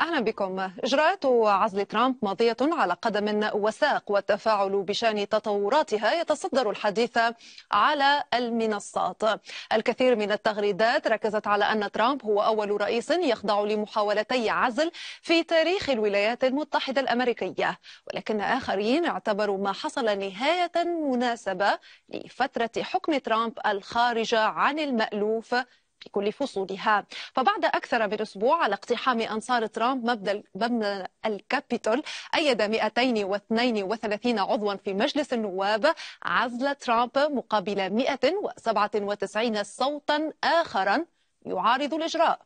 أهلا بكم إجراءات عزل ترامب ماضية على قدم وساق والتفاعل بشأن تطوراتها يتصدر الحديث على المنصات الكثير من التغريدات ركزت على أن ترامب هو أول رئيس يخضع لمحاولتي عزل في تاريخ الولايات المتحدة الأمريكية ولكن آخرين اعتبروا ما حصل نهاية مناسبة لفترة حكم ترامب الخارجة عن المألوف كل فصولها فبعد أكثر من أسبوع على اقتحام أنصار ترامب مبنى مبنى الكابيتول أيد 232 عضوا في مجلس النواب عزل ترامب مقابل 197 صوتا آخرا يعارض الإجراء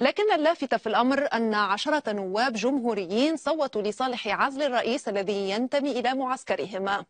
لكن اللافت في الأمر أن عشرة نواب جمهوريين صوتوا لصالح عزل الرئيس الذي ينتمي إلى معسكرهما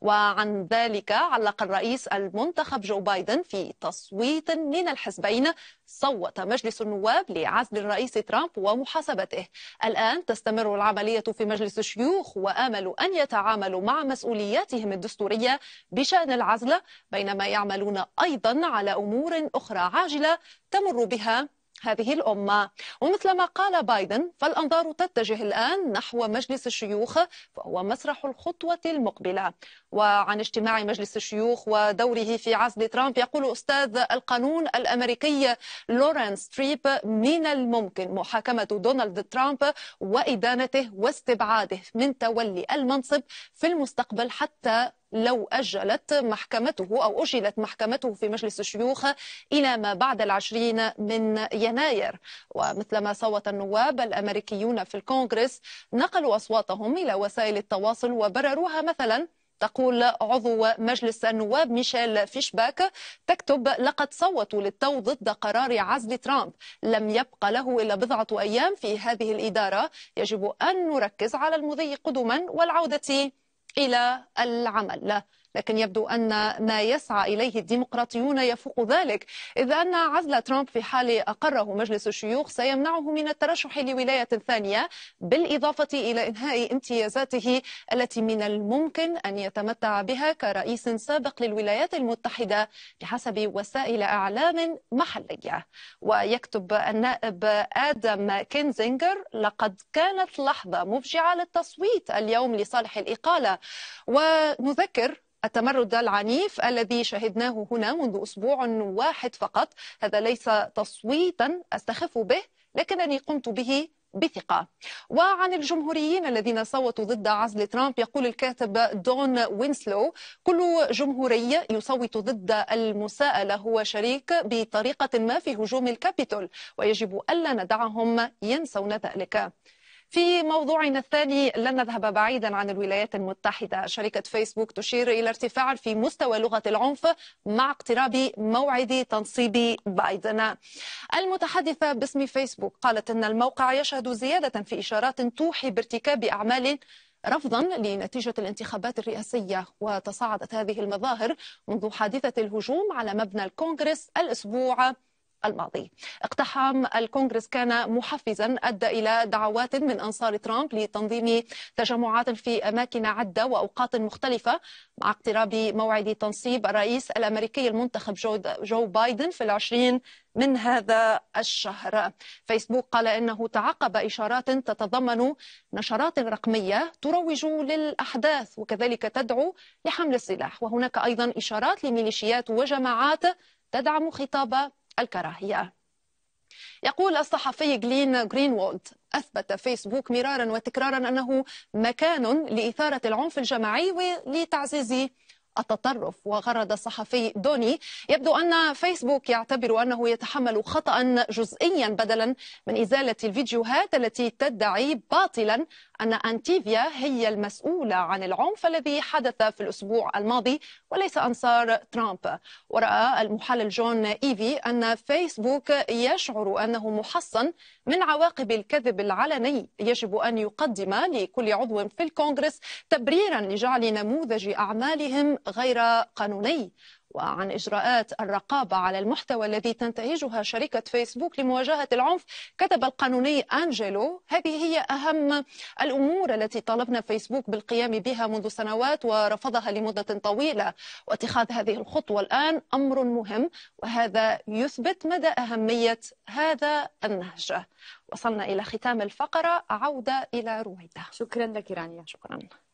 وعن ذلك علق الرئيس المنتخب جو بايدن في تصويت من الحزبين صوت مجلس النواب لعزل الرئيس ترامب ومحاسبته الآن تستمر العملية في مجلس الشيوخ وآملوا أن يتعاملوا مع مسؤولياتهم الدستورية بشأن العزل بينما يعملون أيضا على أمور أخرى عاجلة تمر بها هذه الأمة ومثلما قال بايدن فالأنظار تتجه الآن نحو مجلس الشيوخ فهو مسرح الخطوة المقبلة وعن اجتماع مجلس الشيوخ ودوره في عزل ترامب يقول أستاذ القانون الأمريكي لورنس تريب من الممكن محاكمة دونالد ترامب وإدانته واستبعاده من تولي المنصب في المستقبل حتى لو أجلت محكمته أو أجلت محكمته في مجلس الشيوخ إلى ما بعد العشرين من يناير ومثلما صوت النواب الأمريكيون في الكونغرس نقلوا أصواتهم إلى وسائل التواصل وبرروها مثلا تقول عضو مجلس النواب ميشيل فيشباك تكتب لقد صوتوا للتو ضد قرار عزل ترامب لم يبقى له إلا بضعة أيام في هذه الإدارة يجب أن نركز على المضي قدما والعودة إلى العمل لكن يبدو أن ما يسعى إليه الديمقراطيون يفوق ذلك إذ أن عزل ترامب في حال أقره مجلس الشيوخ سيمنعه من الترشح لولاية ثانية بالإضافة إلى إنهاء امتيازاته التي من الممكن أن يتمتع بها كرئيس سابق للولايات المتحدة بحسب وسائل أعلام محلية ويكتب النائب آدم كينزينجر لقد كانت لحظة مفجعة للتصويت اليوم لصالح الإقالة ونذكر التمرد العنيف الذي شهدناه هنا منذ أسبوع واحد فقط هذا ليس تصويتا أستخف به لكنني قمت به بثقة وعن الجمهوريين الذين صوتوا ضد عزل ترامب يقول الكاتب دون وينسلو كل جمهوري يصوت ضد المساءلة هو شريك بطريقة ما في هجوم الكابيتول ويجب ألا ندعهم ينسون ذلك في موضوعنا الثاني لن نذهب بعيدا عن الولايات المتحدة شركة فيسبوك تشير إلى ارتفاع في مستوى لغة العنف مع اقتراب موعد تنصيب بايدن المتحدثة باسم فيسبوك قالت أن الموقع يشهد زيادة في إشارات توحي بارتكاب أعمال رفضا لنتيجة الانتخابات الرئاسية وتصاعدت هذه المظاهر منذ حادثة الهجوم على مبنى الكونغرس الأسبوع الماضي اقتحام الكونغرس كان محفزا أدى إلى دعوات من أنصار ترامب لتنظيم تجمعات في أماكن عدة وأوقات مختلفة مع اقتراب موعد تنصيب الرئيس الأمريكي المنتخب جو, جو بايدن في العشرين من هذا الشهر فيسبوك قال انه تعقب اشارات تتضمن نشرات رقميه تروج للاحداث وكذلك تدعو لحمل السلاح وهناك ايضا اشارات لميليشيات وجماعات تدعم خطاب الكراهية يقول الصحفي جلين جرينوولد أثبت فيسبوك مرارا وتكرارا أنه مكان لإثارة العنف الجماعي ولتعزيز التطرف وغرد الصحفي دوني يبدو أن فيسبوك يعتبر أنه يتحمل خطأ جزئيا بدلا من إزالة الفيديوهات التي تدعي باطلا أن أنتيفيا هي المسؤولة عن العنف الذي حدث في الأسبوع الماضي وليس أنصار ترامب ورأى المحلل جون إيفي أن فيسبوك يشعر أنه محصن من عواقب الكذب العلني يجب أن يقدم لكل عضو في الكونغرس تبريرا لجعل نموذج أعمالهم غير قانوني وعن إجراءات الرقابة على المحتوى الذي تنتهجها شركة فيسبوك لمواجهة العنف كتب القانوني أنجلو هذه هي أهم الأمور التي طالبنا فيسبوك بالقيام بها منذ سنوات ورفضها لمدة طويلة واتخاذ هذه الخطوة الآن أمر مهم وهذا يثبت مدى أهمية هذا النهج وصلنا إلى ختام الفقرة عودة إلى رويدة شكرا لك رانيا شكرا